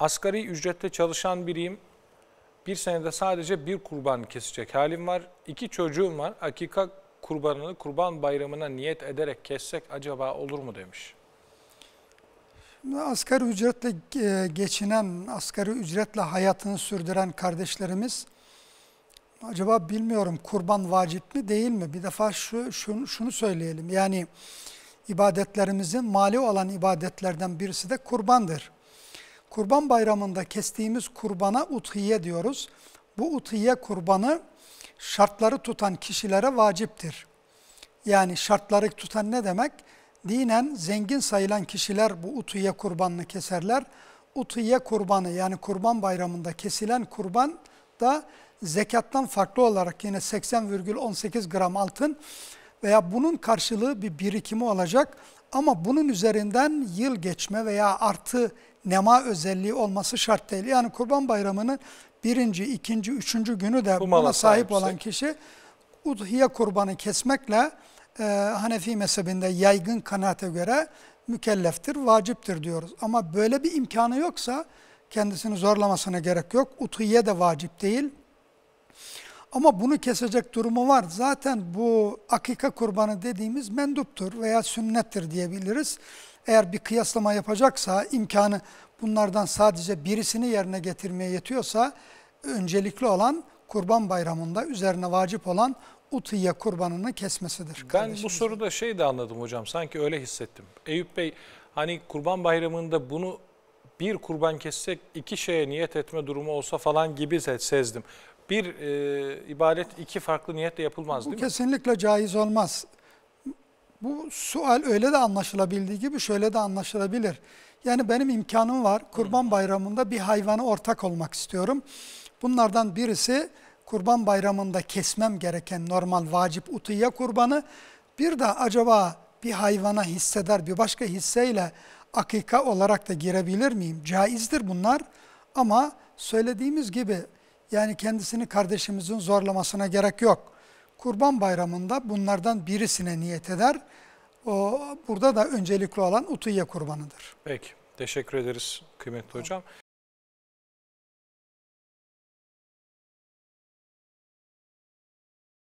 Asgari ücrette çalışan biriyim. Bir senede sadece bir kurban kesecek halim var. İki çocuğum var. Akika kurbanını kurban bayramına niyet ederek kessek acaba olur mu demiş. Asgari ücretle e, geçinen, asgari ücretle hayatını sürdüren kardeşlerimiz acaba bilmiyorum kurban vacip mi değil mi? Bir defa şu şunu, şunu söyleyelim yani ibadetlerimizin mali olan ibadetlerden birisi de kurbandır. Kurban bayramında kestiğimiz kurbana uthiye diyoruz. Bu uthiye kurbanı şartları tutan kişilere vaciptir. Yani şartları tutan ne demek? Dinen zengin sayılan kişiler bu utuye kurbanını keserler. Utuye kurbanı yani kurban bayramında kesilen kurban da zekattan farklı olarak yine 80,18 gram altın veya bunun karşılığı bir birikimi olacak. Ama bunun üzerinden yıl geçme veya artı nema özelliği olması şart değil. Yani Kurban Bayramı'nın birinci, ikinci, üçüncü günü de bu buna sahip olan kişi udhiye kurbanı kesmekle e, Hanefi mezhebinde yaygın kanaate göre mükelleftir, vaciptir diyoruz. Ama böyle bir imkanı yoksa kendisini zorlamasına gerek yok. Utuye de vacip değil. Ama bunu kesecek durumu var. Zaten bu akika kurbanı dediğimiz menduptur veya sünnettir diyebiliriz. Eğer bir kıyaslama yapacaksa imkanı bunlardan sadece birisini yerine getirmeye yetiyorsa öncelikli olan kurban bayramında üzerine vacip olan utiye kurbanını kesmesidir. Ben bu soruda şey de anladım hocam sanki öyle hissettim. Eyüp Bey hani kurban bayramında bunu bir kurban kessek iki şeye niyet etme durumu olsa falan gibi sezdim bir e, ibadet iki farklı niyetle yapılmaz değil kesinlikle mi? kesinlikle caiz olmaz. Bu sual öyle de anlaşılabildiği gibi şöyle de anlaşılabilir. Yani benim imkanım var. Kurban Bayramı'nda bir hayvana ortak olmak istiyorum. Bunlardan birisi Kurban Bayramı'nda kesmem gereken normal vacip utiye kurbanı. Bir de acaba bir hayvana hisseder bir başka hisseyle akika olarak da girebilir miyim? Caizdir bunlar ama söylediğimiz gibi yani kendisini kardeşimizin zorlamasına gerek yok. Kurban bayramında bunlardan birisine niyet eder. O, burada da öncelikli olan utuye kurbanıdır. Peki. Teşekkür ederiz kıymetli tamam. hocam.